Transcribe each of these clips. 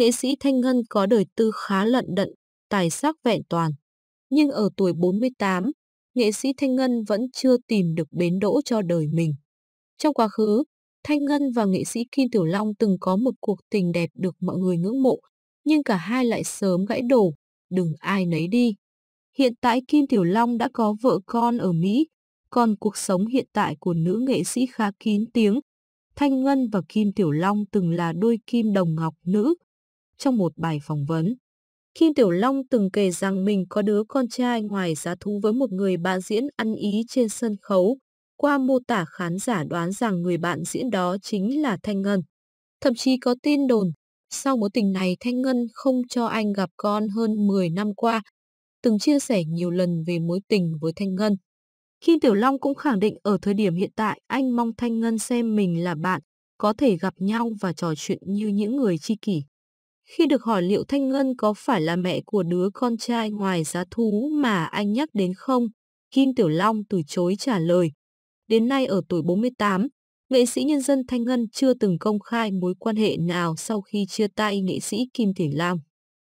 nghệ sĩ Thanh Ngân có đời tư khá lận đận, tài sắc vẹn toàn. Nhưng ở tuổi 48, nghệ sĩ Thanh Ngân vẫn chưa tìm được bến đỗ cho đời mình. Trong quá khứ, Thanh Ngân và nghệ sĩ Kim Tiểu Long từng có một cuộc tình đẹp được mọi người ngưỡng mộ, nhưng cả hai lại sớm gãy đổ, đừng ai nấy đi. Hiện tại Kim Tiểu Long đã có vợ con ở Mỹ, còn cuộc sống hiện tại của nữ nghệ sĩ khá kín tiếng. Thanh Ngân và Kim Tiểu Long từng là đôi kim đồng ngọc nữ, trong một bài phỏng vấn. Kim Tiểu Long từng kể rằng mình có đứa con trai ngoài giá thú với một người bạn diễn ăn ý trên sân khấu, qua mô tả khán giả đoán rằng người bạn diễn đó chính là Thanh Ngân. Thậm chí có tin đồn, sau mối tình này Thanh Ngân không cho anh gặp con hơn 10 năm qua, từng chia sẻ nhiều lần về mối tình với Thanh Ngân. Kim Tiểu Long cũng khẳng định ở thời điểm hiện tại anh mong Thanh Ngân xem mình là bạn, có thể gặp nhau và trò chuyện như những người tri kỷ. Khi được hỏi liệu Thanh Ngân có phải là mẹ của đứa con trai ngoài giá thú mà anh nhắc đến không, Kim Tiểu Long từ chối trả lời. Đến nay ở tuổi 48, nghệ sĩ nhân dân Thanh Ngân chưa từng công khai mối quan hệ nào sau khi chia tay nghệ sĩ Kim Tiểu Long.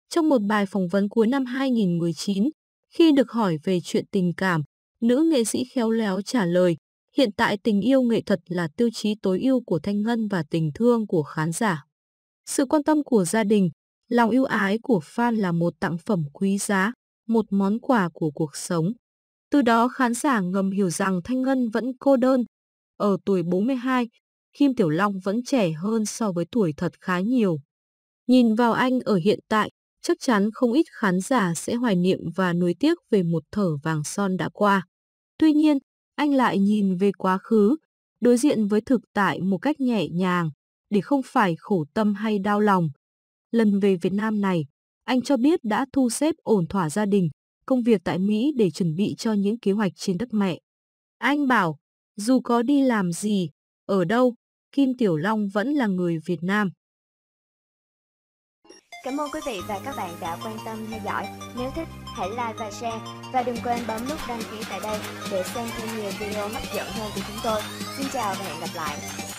Trong một bài phỏng vấn cuối năm 2019, khi được hỏi về chuyện tình cảm, nữ nghệ sĩ khéo léo trả lời, hiện tại tình yêu nghệ thuật là tiêu chí tối ưu của Thanh Ngân và tình thương của khán giả. Sự quan tâm của gia đình, lòng yêu ái của fan là một tặng phẩm quý giá, một món quà của cuộc sống. Từ đó khán giả ngầm hiểu rằng Thanh Ngân vẫn cô đơn. Ở tuổi 42, Kim Tiểu Long vẫn trẻ hơn so với tuổi thật khá nhiều. Nhìn vào anh ở hiện tại, chắc chắn không ít khán giả sẽ hoài niệm và nuối tiếc về một thở vàng son đã qua. Tuy nhiên, anh lại nhìn về quá khứ, đối diện với thực tại một cách nhẹ nhàng, để không phải khổ tâm hay đau lòng. Lần về Việt Nam này, anh cho biết đã thu xếp ổn thỏa gia đình, công việc tại Mỹ để chuẩn bị cho những kế hoạch trên đất mẹ. Anh bảo, dù có đi làm gì, ở đâu, Kim Tiểu Long vẫn là người Việt Nam. Cảm ơn quý vị và các bạn đã quan tâm theo dõi. Nếu thích, hãy like và share. Và đừng quên bấm nút đăng ký tại đây để xem thêm nhiều video hấp dẫn hơn của chúng tôi. Xin chào và hẹn gặp lại.